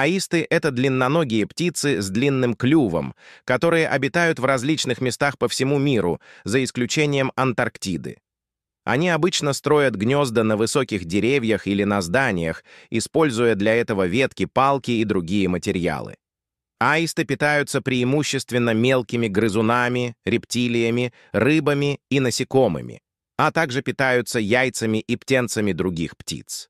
Аисты — это длинноногие птицы с длинным клювом, которые обитают в различных местах по всему миру, за исключением Антарктиды. Они обычно строят гнезда на высоких деревьях или на зданиях, используя для этого ветки, палки и другие материалы. Аисты питаются преимущественно мелкими грызунами, рептилиями, рыбами и насекомыми, а также питаются яйцами и птенцами других птиц.